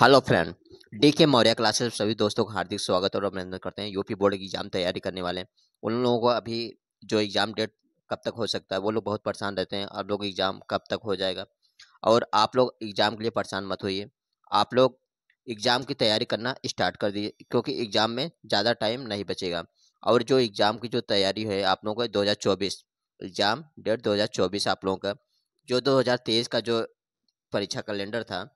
hello friend D के Maurya classes सभी दोस्तों का हार्दिक स्वागत और अभिनंदन करते हैं यूपी बोर्ड की एग्जाम तैयारी करने वाले हैं उन लोगों को अभी जो एग्ज़ाम डेट कब तक हो सकता है वो लोग बहुत परेशान रहते हैं आप लोग एग्ज़ाम कब तक हो जाएगा और आप लोग एग्ज़ाम के लिए परेशान मत होइए आप लोग एग्ज़ाम की तैयारी करना स्टार्ट कर दीजिए क्योंकि एग्ज़ाम में ज़्यादा टाइम नहीं बचेगा और जो एग्ज़ाम की जो तैयारी है आप लोगों का दो एग्ज़ाम डेट दो आप लोगों का जो दो का जो परीक्षा कैलेंडर था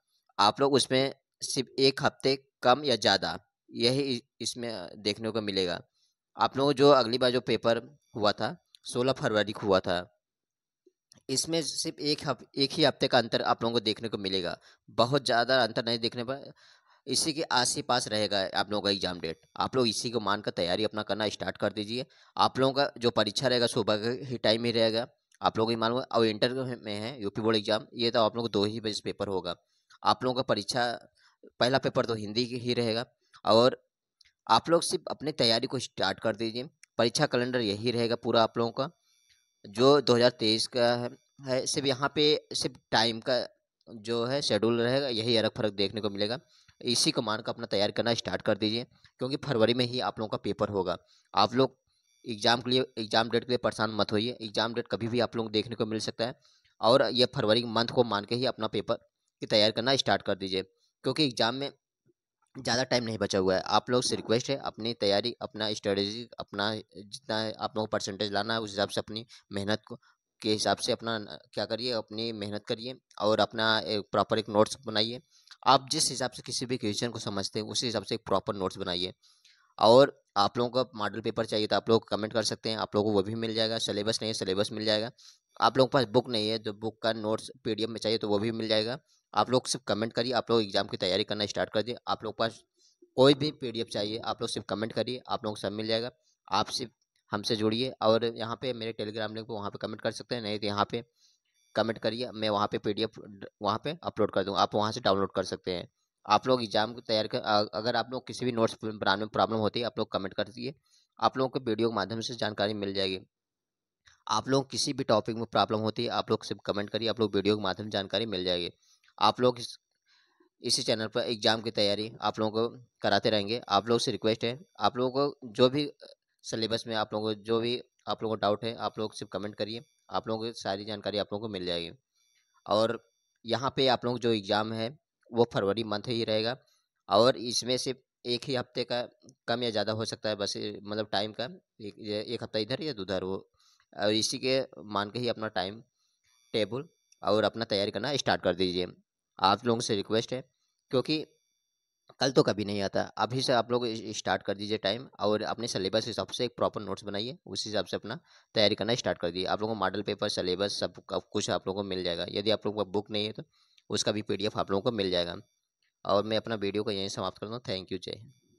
आप लोग उसमें सिर्फ एक हफ्ते कम या ज़्यादा यही इसमें देखने को मिलेगा आप लोगों जो अगली बार जो पेपर हुआ था सोलह फरवरी को हुआ था इसमें सिर्फ एक हफ, एक ही हफ्ते का अंतर आप लोगों को देखने को मिलेगा बहुत ज़्यादा अंतर नहीं देखने पर इसी के आस ही पास रहेगा आप लोगों का एग्जाम डेट आप लोग इसी को मानकर तैयारी अपना करना स्टार्ट कर दीजिए आप लोगों का जो परीक्षा रहेगा सुबह का ही टाइम ही रहेगा आप लोगों को मान और इंटर में है यूपी बोर्ड एग्जाम ये तो आप लोगों को दो ही बजे पेपर होगा आप लोगों का परीक्षा पहला पेपर तो हिंदी ही रहेगा और आप लोग सिर्फ अपनी तैयारी को स्टार्ट कर दीजिए परीक्षा कैलेंडर यही रहेगा पूरा आप लोगों का जो 2023 का है, है सिर्फ यहाँ पे सिर्फ टाइम का जो है शेड्यूल रहेगा यही अलग फर्क देखने को मिलेगा इसी को मान कर अपना तैयार करना स्टार्ट कर दीजिए क्योंकि फरवरी में ही आप लोगों का पेपर होगा आप लोग एग्ज़ाम के लिए एग्ज़ाम डेट के लिए परेशान मत होइए एग्ज़ाम डेट कभी भी आप लोगों को देखने को मिल सकता है और यह फरवरी मंथ को मान के ही अपना पेपर की तैयार करना स्टार्ट कर दीजिए क्योंकि एग्ज़ाम में ज़्यादा टाइम नहीं बचा हुआ है आप लोग से रिक्वेस्ट है अपनी तैयारी अपना स्ट्रेटेजी अपना जितना आप लोगों को परसेंटेज लाना है उस हिसाब से अपनी मेहनत को के हिसाब से अपना क्या करिए अपनी मेहनत करिए और अपना एक प्रॉपर एक नोट्स बनाइए आप जिस हिसाब से किसी भी क्वेश्चन को समझते हैं उसी हिसाब से एक प्रॉपर नोट्स बनाइए और आप लोगों का मॉडल पेपर चाहिए तो आप लोग कमेंट कर सकते हैं आप लोगों को वो भी मिल जाएगा सलेबस नहीं है सलेबस मिल जाएगा आप लोगों के पास बुक नहीं है जो तो बुक का नोट्स पी में चाहिए तो वो भी मिल जाएगा आप लोग सिर्फ कमेंट करिए आप लोग एग्ज़ाम की तैयारी करना स्टार्ट कर दिए आप लोग के पास कोई भी पी चाहिए आप लोग सिर्फ कमेंट करिए आप लोगों को सब मिल जाएगा आप सिर्फ हमसे जुड़िए और यहाँ पे मेरे टेलीग्राम लिंक पर वहाँ पे कमेंट कर सकते हैं नहीं तो यहाँ पे कमेंट करिए मैं वहाँ पे पीडीएफ वहाँ पर अपलोड कर दूँगा आप वहाँ से डाउनलोड कर सकते हैं आप लोग एग्जाम की तैयारी कर अगर आप लोग किसी भी नोट्स बनाने में प्रॉब्लम होती है आप लोग कमेंट कर दिए आप लोगों को वीडियो के माध्यम से जानकारी मिल जाएगी आप लोग किसी भी टॉपिक में प्रॉब्लम होती है आप लोग सिर्फ कमेंट करिए आप लोग वीडियो के माध्यम से जानकारी मिल जाएगी आप लोग इस इसी चैनल पर एग्ज़ाम की तैयारी आप लोगों को कराते रहेंगे आप लोग से रिक्वेस्ट है आप लोगों को जो भी सिलेबस में आप लोगों को जो भी आप लोगों को डाउट है आप लोग सिर्फ कमेंट करिए आप लोगों को सारी जानकारी आप लोगों को मिल जाएगी और यहाँ पे आप लोग जो एग्ज़ाम है वो फरवरी मंथ ही रहेगा और इसमें सिर्फ एक ही हफ्ते का कम या ज़्यादा हो सकता है बस मतलब टाइम का एक, एक हफ्ता इधर या उधर वो और इसी के मान के ही अपना टाइम टेबल और अपना तैयारी करना स्टार्ट कर दीजिए आप लोगों से रिक्वेस्ट है क्योंकि कल तो कभी नहीं आता अभी से आप लोग स्टार्ट कर दीजिए टाइम और अपने सिलेबस हिसाब से एक प्रॉपर नोट्स बनाइए उस हिसाब से अपना तैयारी करना स्टार्ट कर दीजिए आप लोगों को मॉडल पेपर सिलेबस सब कुछ आप लोगों को मिल जाएगा यदि आप लोगों का बुक नहीं है तो उसका भी पीडीएफ आप लोगों को मिल जाएगा और मैं अपना वीडियो को यहीं समाप्त करता हूँ थैंक यू जय